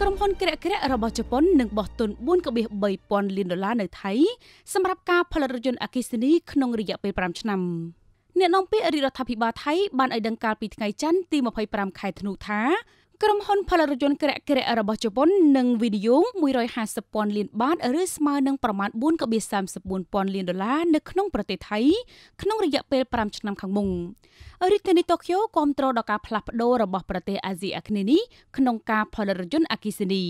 ក្រុមហ៊ុនក្រាក់ក្រាក់របស់ជប៉ុននឹងបោះទុន4.3000លានដុល្លារនៅថៃសម្រាប់ការផលិតរថយន្តអគ្គិសនីក្នុងរយៈពេល5ឆ្នាំអ្នកនាំពាក្យរដ្ឋាភិបាលថៃបានឲ្យដឹងកាលពីថ្ងៃច័ន្ទទី25ខែធ្នូថាក្រុមហ៊ុនផលិតរថយន្តក្រាក់ក្រាក់របស់ជប៉ុននឹងវិនិយោគ150ពាន់លានបាតឬស្មើនឹងប្រមាណ4.34ពាន់លានដុល្លារនៅក្នុងប្រទេសថៃ ក្នុងរយៈពេល5ឆ្នាំខាងមុខរាជធានីតូក្យូគ្រប់គ្រងដល់ការផ្លាស់ប្តូររបស់ប្រទេសអាស៊ីអាគ្នេយ៍នេះក្នុងការផលិតរថយន្តអគ្គិសនី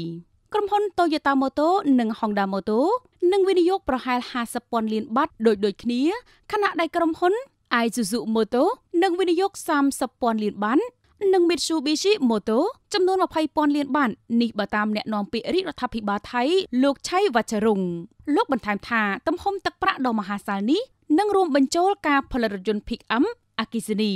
ក្រុមហ៊ុន Toyota Motor និង Honda Motor នឹងវិនិយោគប្រហែល50ពាន់លានបាតដូចដូចគ្នាខណៈដែលក្រុមហ៊ុន Isuzu Motor នឹងវិនិយោគ30ពាន់លានបាតនិង Mitsubishi Moto ចំនួន20,000លានបាតនេះបើតាមអ្នកនាំពាក្យរាជរដ្ឋាភិបាលថៃលោកឆៃវច្ឆរុង លោកបន្ថែមថាទំហំទឹកប្រាក់ដ៏មហាសាលនេះនឹងរួមបញ្ចូលការផលិតរថយន្ត Pick Up អកិសនី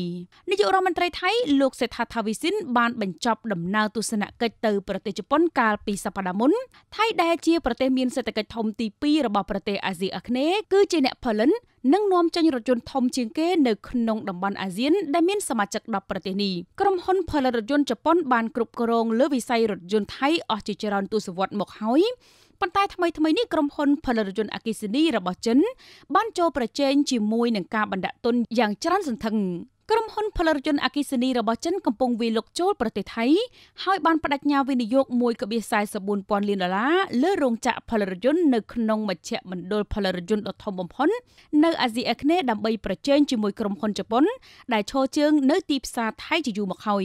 នាយករដ្ឋមន្ត្រីថៃលោកសេដ្ឋាថាវិសិនបាន បញ្ចប់ដំណើរទស្សនកិច្ចទៅប្រទេសជប៉ុនកាលពីសប្តាហ៍មុនថៃដែលជាប្រទេសមានសេដ្ឋកិច្ចធំទី2របស់ប្រទេសអាស៊ីអាគ្នេយ៍គឺជាអ្នកផលិតនិងនាំចេញរថយន្តធំជាងគេនៅក្នុងតំបន់អាស៊ានដែលមានសមាជិក10ប្រទេសនេះក្រុមហ៊ុនផលិតរថយន្តជប៉ុនបានគ្រប់គ្រងលើវិស័យរថយន្តថៃអស់ជាច្រើនទសវត្សរ៍មកហើយប៉ុន្តែថ្មីថ្មីនេះក្រុមហ៊ុន ផលិតយន្តអគ្គិសនីរបស់ចិន បានចូលប្រជែងជាមួយនឹងការបណ្ដាក់ទុនយ៉ាងច្រើនសន្ធឹងក្រុមហ៊ុន ផលិតយន្តអគ្គិសនីរបស់ចិន កំពុងវាយលុកចូលប្រទេសថៃហើយបានបដិញ្ញាវិនិយោគ1.44លានដុល្លារលើរោងចក្រផលិតយន្តនៅក្នុងមជ្ឈមណ្ឌលផលិតយន្តដ៏ធំបំផុតនៅអាស៊ីអាគ្នេយ៍ដើម្បីប្រជែងជាមួយក្រុមហ៊ុនជប៉ុន ដែលឈរជើង នៅ ទីផ្សារថៃជាយូរមកហើយ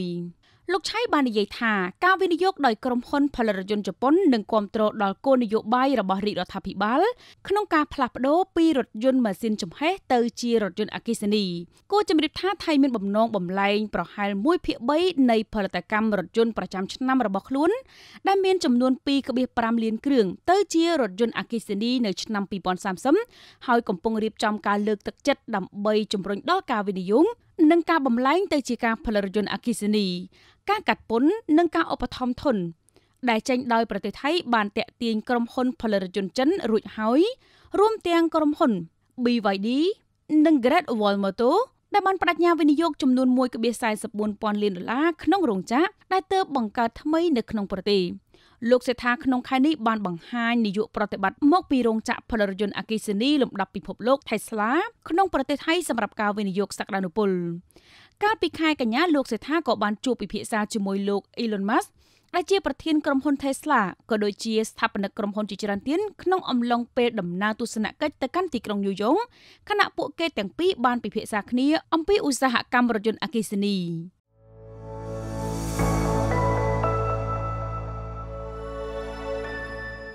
លោកឆៃបាននិយាយថាការវិនិយោគដោយក្រុមហ៊ុនផលិតរថយន្តជប៉ុននឹងគ្រប់គ្រងដល់គោលនយោបាយរបស់រាជរដ្ឋាភិបាល ក្នុងការផ្លាស់ប្ដូរពីរថយន្តម៉ាស៊ីនចំហេះទៅជារថយន្តអគ្គិសនីគូជំរាបថាថៃមានបំណងបំលែងប្រហែល1/3នៃផលិតកម្មរថយន្តប្រចាំឆ្នាំរបស់ខ្លួន ដែលមានចំនួន2.5លានគ្រឿងទៅជារថយន្តអគ្គិសនី នៅឆ្នាំ2030ហើយកំពុងរៀបចំការលើកទឹកចិត្តដើម្បីជំរុញដល់ការវិនិយោគនិងការបំលែងទៅជាការផលិតរថយន្តអគ្គិសនីការកាត់ពន្ធនិងការឧបត្ថម្ភធន ដែលចេញដោយប្រទេសថៃបានតាក់ទាញក្រុមហ៊ុនផលិតរថយន្តចិនរួចហើយរួមទាំងក្រុមហ៊ុន BYD និង Great Wall Motor ដែលបានបដិញ្ញាវិនិយោគចំនួន1.44ពាន់លានដុល្លារក្នុងរោងចក្រដែលទើបបង្កើតថ្មីនៅក្នុងប្រទេស។លោកសេដ្ឋាក្នុងខែនេះបានបង្ហាញនាយកប្រតិបត្តិមកពីរោងចក្រផលិតយន្តអគ្គិសនីលំដាប់ពិភពលោក Tesla ក្នុងប្រទេសថៃសម្រាប់ការវិនិយោគសក្តានុពលកាលពីខែកញ្ញាលោកសេដ្ឋាក៏បានជួបពិភាក្សាជាមួយលោក Elon Musk ដែលជាប្រធានក្រុមហ៊ុន Tesla ក៏ដូចជាស្ថាបនិកក្រុមហ៊ុនជាច្រើនទៀតក្នុងអំឡុងពេលដំណើរទស្សនកិច្ចទៅកាន់ទីក្រុងញូវយ៉កខណៈពួកគេទាំងពីរបានពិភាក្សាគ្នាអំពីឧស្សាហកម្មរថយន្តអគ្គិសនី។